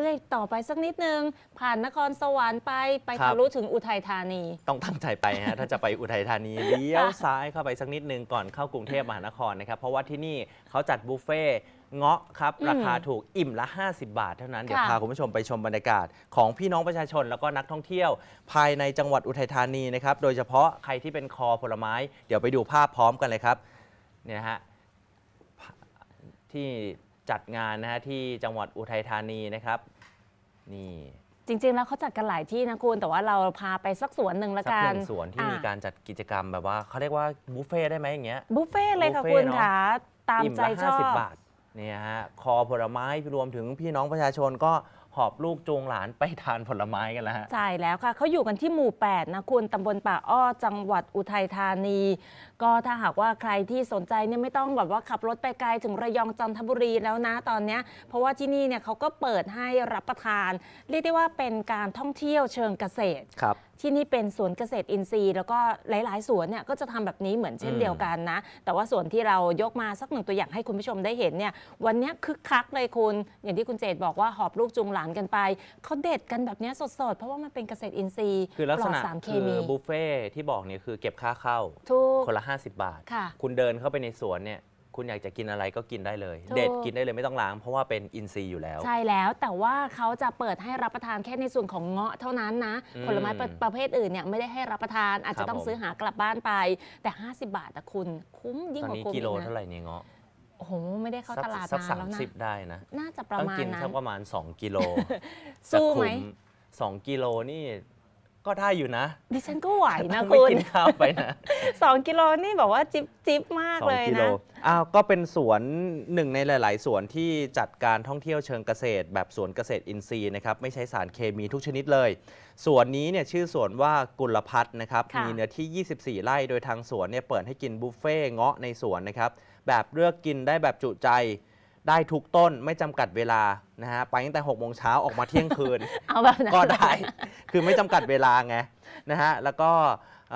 เลื่อยต่อไปสักนิดนึงผ่านนครสวรรค์ไป ไปทะลุถึงอุทัยธานี ต้องตั้งใจไปฮะ ถ้าจะไปอุทัยธานีเลี้ยวซ้ายเข้าไปสักนิดนึงก่อนเข้ากรุงเทพมหานครนะครับ เพราะว่าที่นี่เขาจัดบุฟเฟ่เงาะครับ ราคาถูกอิ่มละ 50 บาทเท่านั้น เดี๋ยวพาคุณผู้ชมไปชมบรรยากาศของพี่น้องประชาชน แล้วก็นักท่องเที่ยวภายในจังหวัดอุทัยธานีนะครับโดยเฉพาะใครที่เป็นคอผลไม้ เดี๋ยวไปดูภาพพร้อมกันเลยครับเนี่ยฮะที่จัดงานนะฮะ ที่จังหวัดอุทัยธานีนะครับ นี่ จริงๆแล้วเขาจัดกันหลายที่นะคุณ แต่ว่าเราพาไปสักสวนหนึ่งละักันสักสวนที่มีการจัดกิจกรรมแบบว่าเขาเรียกว่า บุฟเฟ่ได้ไหมอย่างเงี้ยบุฟเฟ่เลยค่ะคุณนะค่ะตามอิ่มใจละชอบิบบาทเนี่ยฮะคอผลไม้รวมถึงพี่น้องประชาชนก็หอบลูกจูงหลานไปทานผลไม้กันแล้วฮะ ใช่แล้วค่ะเขาอยู่กันที่หมู่ 8 นะ คุณตำบลป่าอ้อจังหวัดอุทัยธานี ก็ถ้าหากว่าใครที่สนใจเนี่ยไม่ต้องแบบว่าขับรถไปไกลถึงระยองจันทบุรีแล้วนะ ตอนเนี้ยเพราะว่าที่นี่เนี่ยเขาก็เปิดให้รับประทาน เรียกได้ว่าเป็นการท่องเที่ยวเชิงเกษตรครับ ที่นี่เป็นสวนเกษตรอินทรีย์แล้วก็หลาย ๆ สวนเนี่ยก็จะทำแบบนี้เหมือนเช่นเดียวกันนะแต่ว่าสวนที่เรายกมาสักหนึ่งตัวอย่างให้คุณผู้ชมได้เห็นเนี่ยวันนี้คึกคักเลยคุณอย่างที่คุณเจตบอกว่าหอบลูกจุงหลานานกันไปเขาเด็ดกันแบบนี้สดๆ เพราะว่ามันเป็นเกษตรอินทรีย์คือลักษณะสารเคคือบุฟเฟ่ที่บอกเนี่ยคือเก็บค่าเข้าคนละ 50 บาทคคุณเดินเข้าไปในสวนเนี่ยคุณอยากจะกินอะไรก็กินได้เลย เด็ดกินได้เลยไม่ต้องล้าง เพราะว่าเป็นอินทรีย์อยู่แล้ว ใช่แล้วแต่ว่าเขาจะเปิดให้รับประทานแค่ในส่วนของเงาะเท่านั้นนะ ผลไม้ประประเภทอื่นเนี่ยไม่ได้ให้รับประทานอาจจะต้องซื้อหากลับบ้านไปแต่ 50 บาทแต่คุณคุ้มยิ่งกว่าคุ้มกิโลีกเท่านไหร่เนี่ยเงาะโอ้โหไม่ได้เข้าตลาดนานแล้วนะสิบได้นะน่าจะประต้องมาณกินนต้นสักประมาณ 2 กิโลสู้ไหมสองกิโลนี่ก็ได้อยู่นะดิฉันก็ไหวนะไม่คุณกินข้าวไปนะสองกิโลนี่แบบว่าจิ๊บจิบมากสองกิโลอ้าว ก็เป็นสวนหนึ่งในหลายๆสวนที่จัดการท่องเที่ยวเชิงเกษตรแบบสวนเกษตรอินทรีย์นะครับไม่ใช้สารเคมีทุกชนิดเลยสวนนี้เนี่ยชื่อสวนว่ากุลพัฒน์นะครับมีเนื้อที่ 24 ไร่โดยทางสวนเนี่ยเปิดให้กินบุฟเฟ่เงาะในสวนนะครับแบบเลือกกินได้แบบจุใจได้ทุกต้นไม่จำกัดเวลานะฮะไปตั้งแต่6กโมงเช้าออกมาเที่ยงคืน เอาแบบนั้น ก็ได้คือไม่จำกัดเวลาไง นะฮะ แล้วก็เ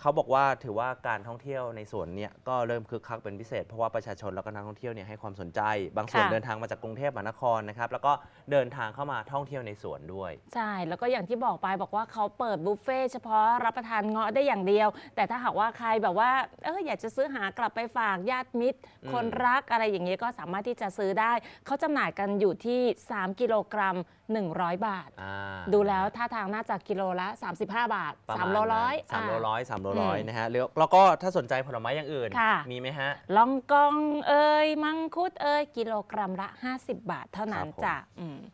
เขาบอกว่าถือว่าการท่องเที่ยวในสวนเนี่ยก็เริ่มคึกคักเป็นพิเศษ เพราะว่าประชาชนแล้วก็นักท่องเที่ยวเนี่ยให้ความสนใจ บางส่วนเดินทางมาจากกรุงเทพมหานครนะครับแล้วก็เดินทางเข้ามาท่องเที่ยวในสวนด้วยใช่แล้วก็อย่างที่บอกไปบอกว่าเขาเปิดบุฟเฟ่เฉพาะรับประทานเงาะได้อย่างเดียว แต่ถ้าหากว่าใครแบบว่าเอออยากจะซื้อหากลับไปฝากญาติมิตร คนรักอะไรอย่างเงี้ยก็สามารถที่จะซื้อได้เขาจำหน่ายกันอยู่ที่ 3กิโลกรัม100 บาทอาดูแล้วท่าทางน่าจะกิโลละ 35 บาท3ามาโลร้อยสามโลร้อยสามโลร้อยนะฮะแล้ววก็ถ้าสนใจผลไม้อย่างอื่น มีไหมฮะ ลองกองเอ่ยมังคุดเอ่ยกิโลกรัมละ 50 บาทเท่านั้นจ้ะ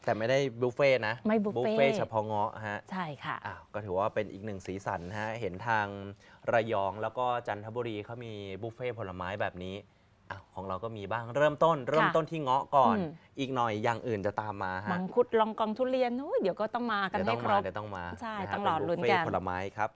แต่ไม่ได้บุฟเฟ่นะไม่บุฟเฟ่เฉพาะเงาะฮะใช่ค่ะอ้าวก็ถือว่าเป็นอีกหนึ่งสีสันฮะเห็นทางระยองแล้วก็จันทบุรีเขามีบุฟเฟ่ผลไม้แบบนี้ของเราก็มีบ้างเริ่มต้นเริ่มต้นที่เงาะก่อนออีกหน่อย อย่างอื่นจะตามมาฮะ มังคุดลองกองทุเรียนเดี๋ยวก็ต้องมากันให้ต้องครบเดี๋ยวต้องมา ใช่ต้องรอลุ้นกันบุฟเฟ่ผลไม้ครับ